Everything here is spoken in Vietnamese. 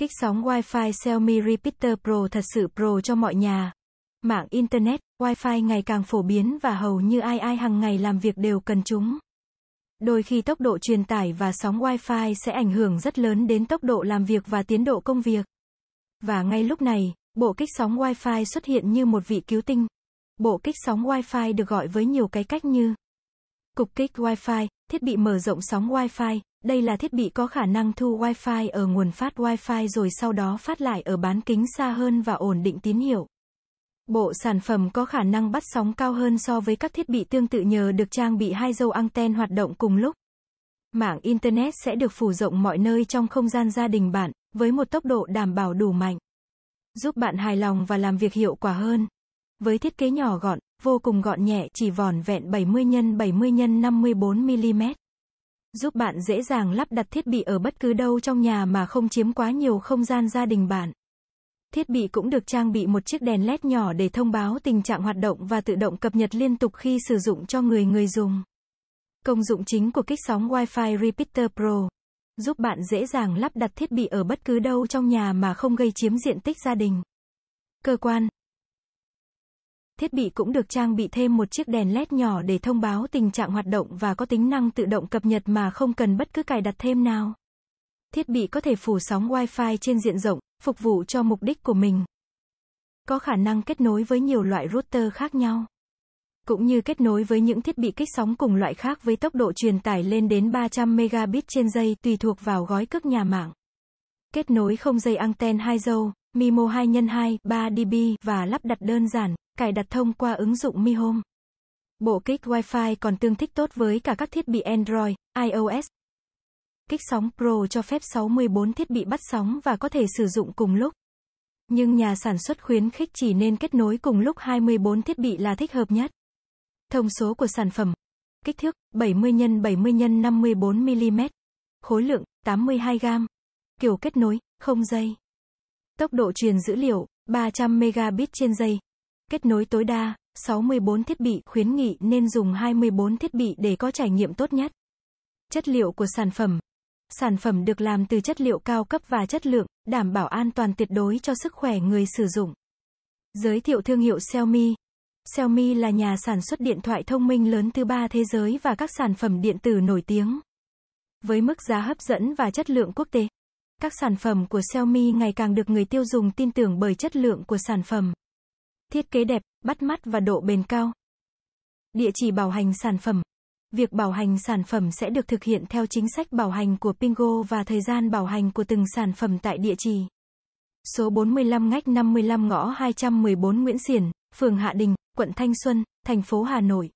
Kích sóng Wi-Fi Xiaomi Repeater Pro thật sự pro cho mọi nhà. Mạng Internet, Wi-Fi ngày càng phổ biến và hầu như ai ai hàng ngày làm việc đều cần chúng. Đôi khi tốc độ truyền tải và sóng Wi-Fi sẽ ảnh hưởng rất lớn đến tốc độ làm việc và tiến độ công việc. Và ngay lúc này, bộ kích sóng Wi-Fi xuất hiện như một vị cứu tinh. Bộ kích sóng Wi-Fi được gọi với nhiều cái cách như Cục kích Wi-Fi, thiết bị mở rộng sóng Wi-Fi, đây là thiết bị có khả năng thu Wi-Fi ở nguồn phát Wi-Fi rồi sau đó phát lại ở bán kính xa hơn và ổn định tín hiệu. Bộ sản phẩm có khả năng bắt sóng cao hơn so với các thiết bị tương tự nhờ được trang bị hai dâu anten hoạt động cùng lúc. Mạng Internet sẽ được phủ rộng mọi nơi trong không gian gia đình bạn, với một tốc độ đảm bảo đủ mạnh. Giúp bạn hài lòng và làm việc hiệu quả hơn. Với thiết kế nhỏ gọn, vô cùng gọn nhẹ chỉ vòn vẹn 70 x 70 x 54 mm giúp bạn dễ dàng lắp đặt thiết bị ở bất cứ đâu trong nhà mà không chiếm quá nhiều không gian gia đình bạn. Thiết bị cũng được trang bị một chiếc đèn LED nhỏ để thông báo tình trạng hoạt động và tự động cập nhật liên tục khi sử dụng cho người người dùng. Công dụng chính của kích sóng Wi-Fi Repeater Pro giúp bạn dễ dàng lắp đặt thiết bị ở bất cứ đâu trong nhà mà không gây chiếm diện tích gia đình. Cơ quan, thiết bị cũng được trang bị thêm một chiếc đèn LED nhỏ để thông báo tình trạng hoạt động và có tính năng tự động cập nhật mà không cần bất cứ cài đặt thêm nào. Thiết bị có thể phủ sóng Wi-Fi trên diện rộng, phục vụ cho mục đích của mình. Có khả năng kết nối với nhiều loại router khác nhau. Cũng như kết nối với những thiết bị kích sóng cùng loại khác với tốc độ truyền tải lên đến 300 megabit trên giây tùy thuộc vào gói cước nhà mạng. Kết nối không dây anten hai dâu, Mimo 2 x 2, 3 dB và lắp đặt đơn giản, cài đặt thông qua ứng dụng Mi Home. Bộ kích Wi-Fi còn tương thích tốt với cả các thiết bị Android, iOS. Kích sóng Pro cho phép 64 thiết bị bắt sóng và có thể sử dụng cùng lúc. Nhưng nhà sản xuất khuyến khích chỉ nên kết nối cùng lúc 24 thiết bị là thích hợp nhất. Thông số của sản phẩm. Kích thước 70 x 70 x 54 mm. Khối lượng 82 g. Kiểu kết nối, không dây. Tốc độ truyền dữ liệu 300 megabit trên giây. Kết nối tối đa 64 thiết bị, khuyến nghị nên dùng 24 thiết bị để có trải nghiệm tốt nhất. Chất liệu của sản phẩm. Sản phẩm được làm từ chất liệu cao cấp và chất lượng, đảm bảo an toàn tuyệt đối cho sức khỏe người sử dụng. Giới thiệu thương hiệu Xiaomi. Xiaomi là nhà sản xuất điện thoại thông minh lớn thứ ba thế giới và các sản phẩm điện tử nổi tiếng. Với mức giá hấp dẫn và chất lượng quốc tế, các sản phẩm của Xiaomi ngày càng được người tiêu dùng tin tưởng bởi chất lượng của sản phẩm. Thiết kế đẹp, bắt mắt và độ bền cao. Địa chỉ bảo hành sản phẩm. Việc bảo hành sản phẩm sẽ được thực hiện theo chính sách bảo hành của Pingo và thời gian bảo hành của từng sản phẩm tại địa chỉ. Số 45 ngách 55 ngõ 214 Nguyễn Xiển, phường Hạ Đình, quận Thanh Xuân, thành phố Hà Nội.